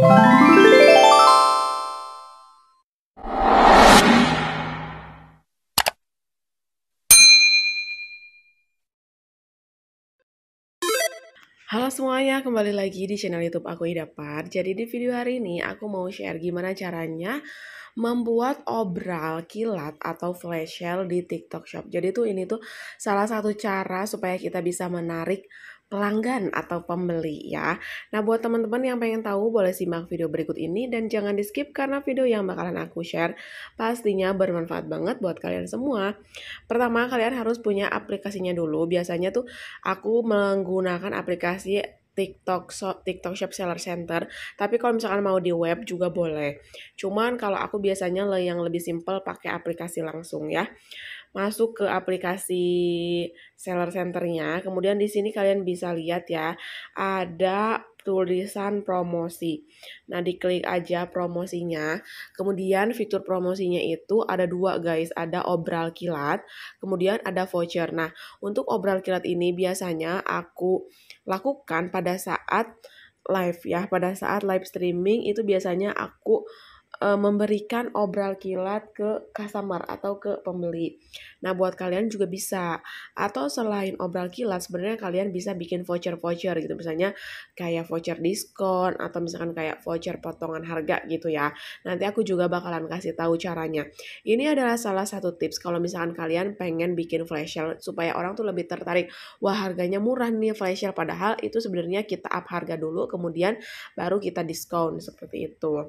Halo semuanya, kembali lagi di channel YouTube aku Idapar. Jadi di video hari ini aku mau share gimana caranya membuat obral kilat atau flash sale di TikTok Shop. Jadi tuh ini tuh salah satu cara supaya kita bisa menarik pelanggan atau pembeli ya. Nah buat teman-teman yang pengen tahu boleh simak video berikut ini dan jangan di skip karena video yang bakalan aku share pastinya bermanfaat banget buat kalian semua. Pertama kalian harus punya aplikasinya dulu. Biasanya tuh aku menggunakan aplikasi TikTok shop, TikTok Shop Seller Center. Tapi kalau misalkan mau di web juga boleh. Cuman kalau aku biasanya yang lebih simple pakai aplikasi langsung ya masuk ke aplikasi seller centernya. Kemudian di sini kalian bisa lihat ya, ada tulisan promosi. Nah, diklik aja promosinya. Kemudian fitur promosinya itu ada dua guys, ada obral kilat, kemudian ada voucher. Nah, untuk obral kilat ini biasanya aku lakukan pada saat live ya, pada saat live streaming itu biasanya aku Eh, memberikan obral kilat ke customer atau ke pembeli. Nah, buat kalian juga bisa. Atau selain obral kilat, sebenarnya kalian bisa bikin voucher-voucher gitu. Misalnya kayak voucher diskon atau misalkan kayak voucher potongan harga gitu ya. Nanti aku juga bakalan kasih tahu caranya. Ini adalah salah satu tips kalau misalkan kalian pengen bikin flash sale supaya orang tuh lebih tertarik. Wah, harganya murah nih flash sale padahal itu sebenarnya kita up harga dulu kemudian baru kita diskon seperti itu.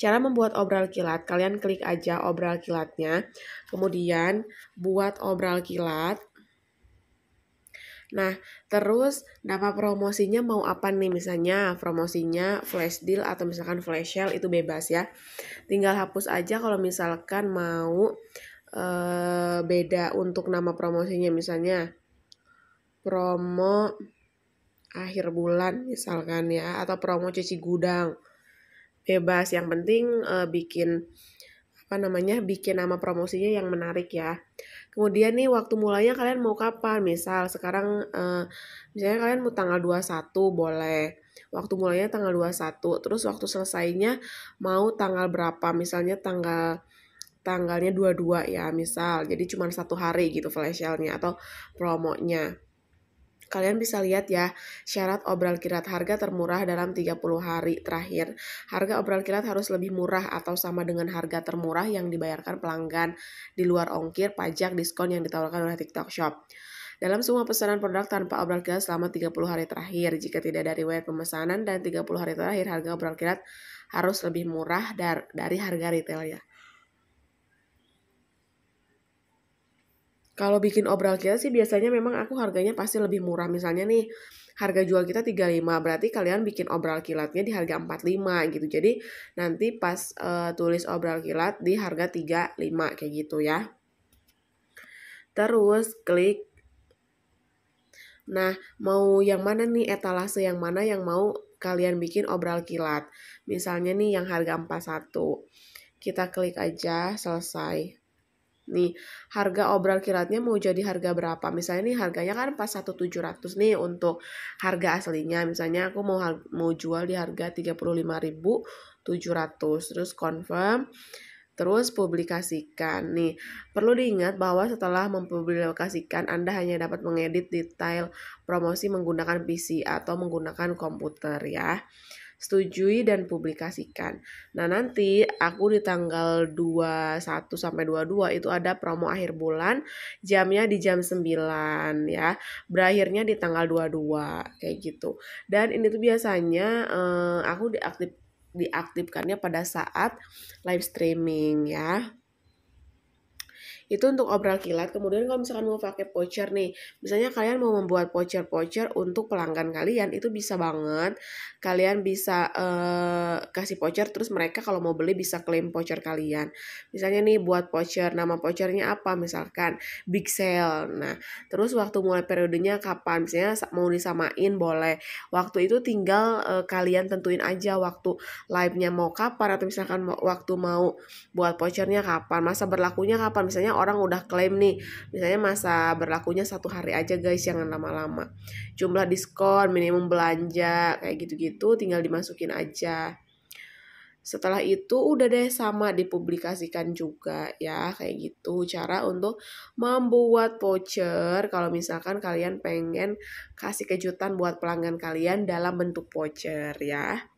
Cara membuat obral kilat, kalian klik aja obral kilatnya, kemudian buat obral kilat. Nah, terus nama promosinya mau apa nih misalnya promosinya flash deal atau misalkan flash sale itu bebas ya. Tinggal hapus aja kalau misalkan mau e, beda untuk nama promosinya misalnya promo akhir bulan misalkan ya atau promo cuci gudang bebas yang penting uh, bikin apa namanya bikin nama promosinya yang menarik ya kemudian nih waktu mulainya kalian mau kapan misal sekarang uh, misalnya kalian mau tanggal 21 boleh waktu mulainya tanggal 21 terus waktu selesainya mau tanggal berapa misalnya tanggal tanggalnya 22 ya misal jadi cuma satu hari gitu flash sale-nya atau promonya Kalian bisa lihat ya, syarat obral kirat harga termurah dalam 30 hari terakhir. Harga obral kirat harus lebih murah atau sama dengan harga termurah yang dibayarkan pelanggan di luar ongkir, pajak, diskon yang ditawarkan oleh TikTok Shop dalam semua pesanan produk tanpa obral kilat selama 30 hari terakhir. Jika tidak dari web pemesanan dan 30 hari terakhir, harga obral kilat harus lebih murah dar dari harga retail ya Kalau bikin obral kita sih biasanya memang aku harganya pasti lebih murah. Misalnya nih, harga jual kita 35, berarti kalian bikin obral kilatnya di harga 45 gitu. Jadi nanti pas uh, tulis obral kilat di harga 35 kayak gitu ya. Terus klik Nah, mau yang mana nih etalase yang mana yang mau kalian bikin obral kilat. Misalnya nih yang harga 41. Kita klik aja selesai nih harga obral kiratnya mau jadi harga berapa misalnya nih harganya kan pas 1700 nih untuk harga aslinya misalnya aku mau mau jual di harga 35.700 terus confirm terus publikasikan nih perlu diingat bahwa setelah mempublikasikan Anda hanya dapat mengedit detail promosi menggunakan PC atau menggunakan komputer ya setujui dan publikasikan. Nah, nanti aku di tanggal 21 sampai 22 itu ada promo akhir bulan, jamnya di jam 9 ya. Berakhirnya di tanggal 22 kayak gitu. Dan ini tuh biasanya eh, aku diaktif diaktifkannya pada saat live streaming ya itu untuk obral kilat kemudian kalau misalkan mau pakai voucher nih misalnya kalian mau membuat voucher-voucher untuk pelanggan kalian itu bisa banget kalian bisa uh, kasih voucher terus mereka kalau mau beli bisa klaim voucher kalian misalnya nih buat voucher nama vouchernya apa misalkan big sale nah terus waktu mulai periodenya kapan misalnya mau disamain boleh waktu itu tinggal uh, kalian tentuin aja waktu live-nya mau kapan atau misalkan waktu mau buat vouchernya kapan masa berlakunya kapan misalnya orang udah klaim nih misalnya masa berlakunya satu hari aja guys jangan lama-lama jumlah diskon minimum belanja kayak gitu-gitu tinggal dimasukin aja setelah itu udah deh sama dipublikasikan juga ya kayak gitu cara untuk membuat voucher kalau misalkan kalian pengen kasih kejutan buat pelanggan kalian dalam bentuk voucher ya.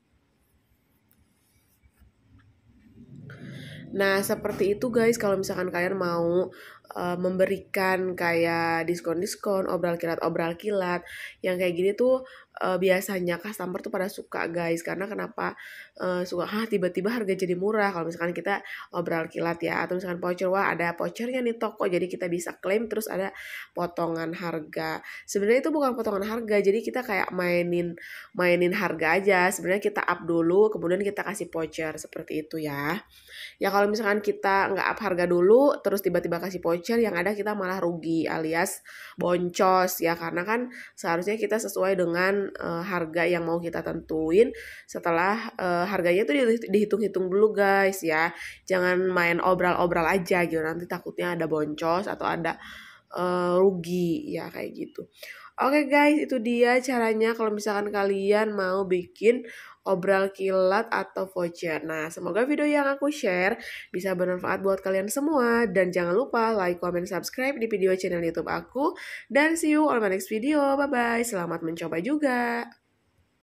Nah, seperti itu guys kalau misalkan kalian mau uh, memberikan kayak diskon-diskon, obral kilat-obral kilat. Yang kayak gini tuh uh, biasanya customer tuh pada suka guys. Karena kenapa uh, suka, hah tiba-tiba harga jadi murah. Kalau misalkan kita obral kilat ya, atau misalkan voucher, wah ada vouchernya nih toko. Jadi kita bisa klaim terus ada potongan harga. Sebenarnya itu bukan potongan harga, jadi kita kayak mainin mainin harga aja. Sebenarnya kita up dulu, kemudian kita kasih voucher seperti itu ya. Ya kalau misalkan kita nggak up harga dulu, terus tiba-tiba kasih voucher voucher yang ada kita malah rugi alias boncos ya karena kan seharusnya kita sesuai dengan uh, harga yang mau kita tentuin setelah uh, harganya itu dihitung-hitung dulu guys ya jangan main obral-obral aja gitu nanti takutnya ada boncos atau ada uh, rugi ya kayak gitu. Oke okay guys, itu dia caranya kalau misalkan kalian mau bikin obral kilat atau voucher. Nah, semoga video yang aku share bisa bermanfaat buat kalian semua. Dan jangan lupa like, comment, subscribe di video channel YouTube aku. Dan see you on my next video. Bye-bye. Selamat mencoba juga.